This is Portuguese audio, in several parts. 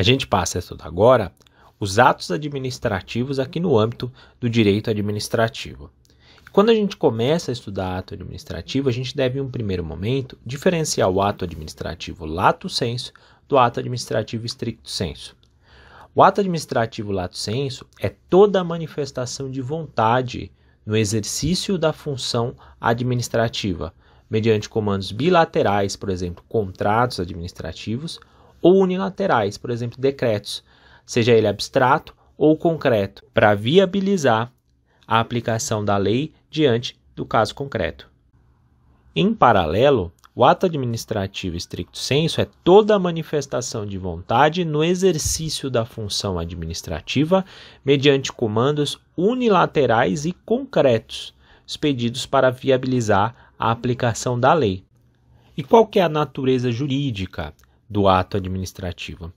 A gente passa a estudar agora os atos administrativos aqui no âmbito do direito administrativo. Quando a gente começa a estudar ato administrativo, a gente deve, em um primeiro momento, diferenciar o ato administrativo lato senso do ato administrativo stricto senso. O ato administrativo lato senso é toda a manifestação de vontade no exercício da função administrativa, mediante comandos bilaterais, por exemplo, contratos administrativos ou unilaterais, por exemplo, decretos, seja ele abstrato ou concreto, para viabilizar a aplicação da lei diante do caso concreto. Em paralelo, o ato administrativo estricto sensu é toda manifestação de vontade no exercício da função administrativa mediante comandos unilaterais e concretos expedidos para viabilizar a aplicação da lei. E qual que é a natureza jurídica do ato administrativo.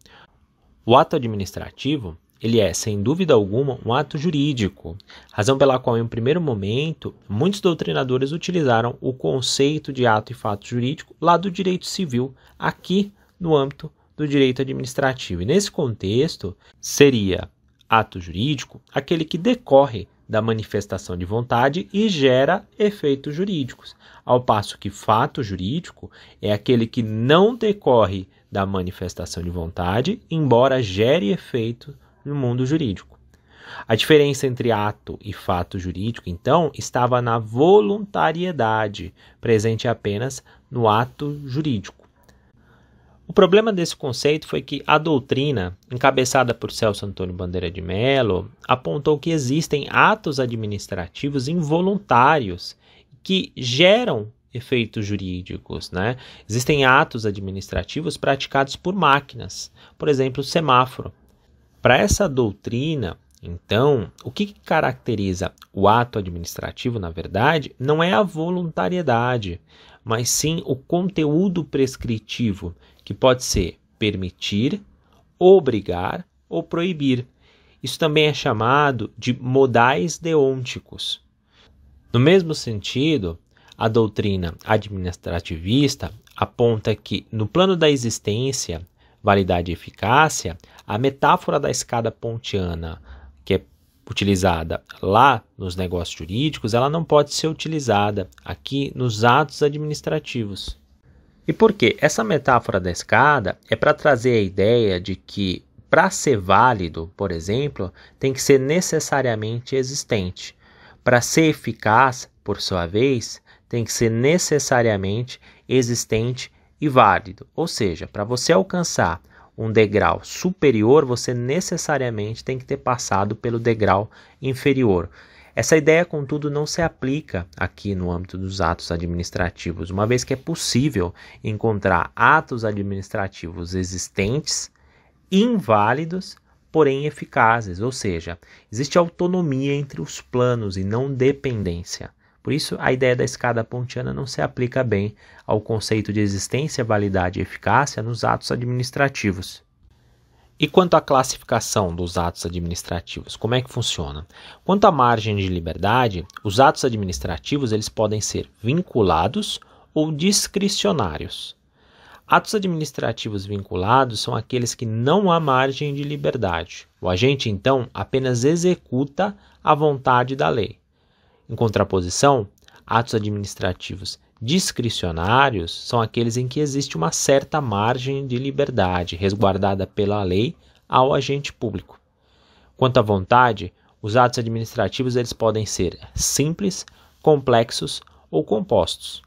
O ato administrativo ele é, sem dúvida alguma, um ato jurídico, razão pela qual, em um primeiro momento, muitos doutrinadores utilizaram o conceito de ato e fato jurídico lá do direito civil, aqui no âmbito do direito administrativo. E nesse contexto, seria ato jurídico aquele que decorre da manifestação de vontade e gera efeitos jurídicos. Ao passo que fato jurídico é aquele que não decorre da manifestação de vontade, embora gere efeito no mundo jurídico. A diferença entre ato e fato jurídico, então, estava na voluntariedade, presente apenas no ato jurídico. O problema desse conceito foi que a doutrina, encabeçada por Celso Antônio Bandeira de Mello, apontou que existem atos administrativos involuntários que geram efeitos jurídicos, né? Existem atos administrativos praticados por máquinas, por exemplo, o semáforo. Para essa doutrina, então, o que caracteriza o ato administrativo, na verdade, não é a voluntariedade, mas sim o conteúdo prescritivo, que pode ser permitir, obrigar ou proibir. Isso também é chamado de modais deônticos. No mesmo sentido, a doutrina administrativista aponta que, no plano da existência, validade e eficácia, a metáfora da escada pontiana que é utilizada lá nos negócios jurídicos, ela não pode ser utilizada aqui nos atos administrativos. E por quê? Essa metáfora da escada é para trazer a ideia de que para ser válido, por exemplo, tem que ser necessariamente existente. Para ser eficaz, por sua vez, tem que ser necessariamente existente e válido. Ou seja, para você alcançar um degrau superior, você necessariamente tem que ter passado pelo degrau inferior. Essa ideia, contudo, não se aplica aqui no âmbito dos atos administrativos, uma vez que é possível encontrar atos administrativos existentes, inválidos, porém eficazes, ou seja, existe autonomia entre os planos e não dependência. Por isso, a ideia da escada pontiana não se aplica bem ao conceito de existência, validade e eficácia nos atos administrativos. E quanto à classificação dos atos administrativos, como é que funciona? Quanto à margem de liberdade, os atos administrativos eles podem ser vinculados ou discricionários. Atos administrativos vinculados são aqueles que não há margem de liberdade. O agente, então, apenas executa a vontade da lei. Em contraposição, atos administrativos discricionários são aqueles em que existe uma certa margem de liberdade resguardada pela lei ao agente público. Quanto à vontade, os atos administrativos eles podem ser simples, complexos ou compostos.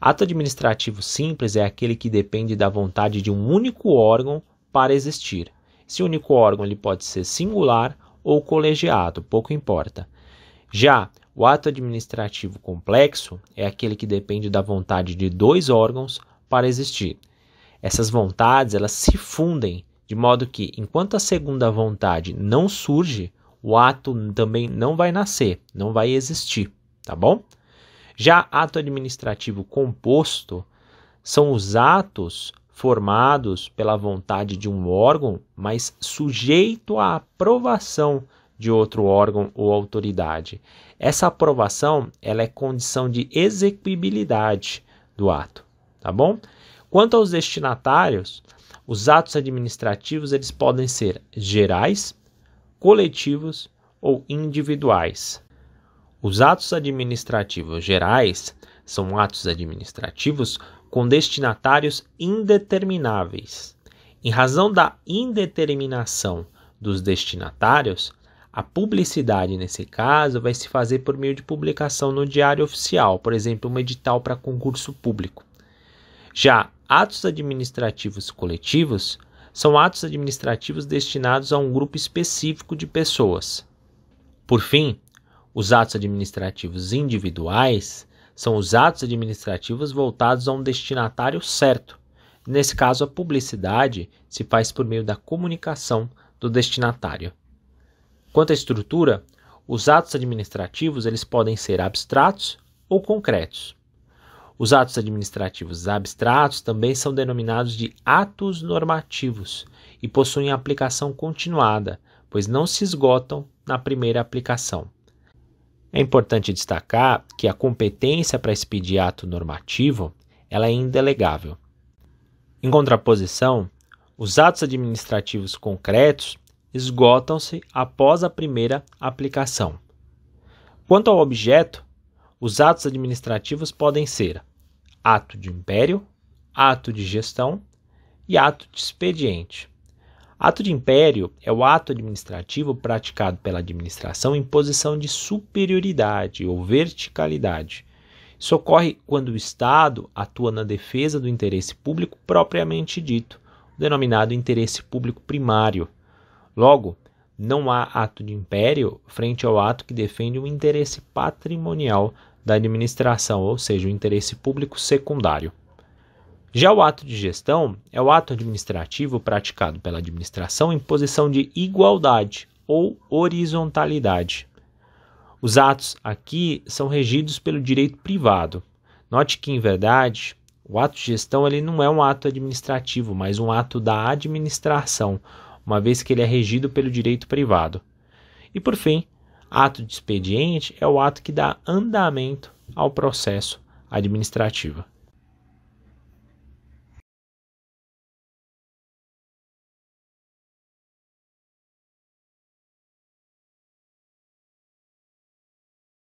Ato administrativo simples é aquele que depende da vontade de um único órgão para existir. Esse único órgão ele pode ser singular ou colegiado, pouco importa. Já o ato administrativo complexo é aquele que depende da vontade de dois órgãos para existir. Essas vontades elas se fundem de modo que, enquanto a segunda vontade não surge, o ato também não vai nascer, não vai existir, tá bom? Já ato administrativo composto são os atos formados pela vontade de um órgão, mas sujeito à aprovação de outro órgão ou autoridade. Essa aprovação ela é condição de execuibilidade do ato, tá bom? Quanto aos destinatários, os atos administrativos eles podem ser gerais, coletivos ou individuais. Os atos administrativos gerais são atos administrativos com destinatários indetermináveis. Em razão da indeterminação dos destinatários, a publicidade, nesse caso, vai se fazer por meio de publicação no diário oficial, por exemplo, um edital para concurso público. Já atos administrativos coletivos são atos administrativos destinados a um grupo específico de pessoas. Por fim, os atos administrativos individuais são os atos administrativos voltados a um destinatário certo. Nesse caso, a publicidade se faz por meio da comunicação do destinatário. Quanto à estrutura, os atos administrativos eles podem ser abstratos ou concretos. Os atos administrativos abstratos também são denominados de atos normativos e possuem aplicação continuada, pois não se esgotam na primeira aplicação. É importante destacar que a competência para expedir ato normativo ela é indelegável. Em contraposição, os atos administrativos concretos esgotam-se após a primeira aplicação. Quanto ao objeto, os atos administrativos podem ser ato de império, ato de gestão e ato de expediente. Ato de império é o ato administrativo praticado pela administração em posição de superioridade ou verticalidade. Isso ocorre quando o Estado atua na defesa do interesse público propriamente dito, denominado interesse público primário Logo, não há ato de império frente ao ato que defende o interesse patrimonial da administração, ou seja, o interesse público secundário. Já o ato de gestão é o ato administrativo praticado pela administração em posição de igualdade ou horizontalidade. Os atos aqui são regidos pelo direito privado. Note que, em verdade, o ato de gestão ele não é um ato administrativo, mas um ato da administração, uma vez que ele é regido pelo direito privado. E por fim, ato de expediente é o ato que dá andamento ao processo administrativo.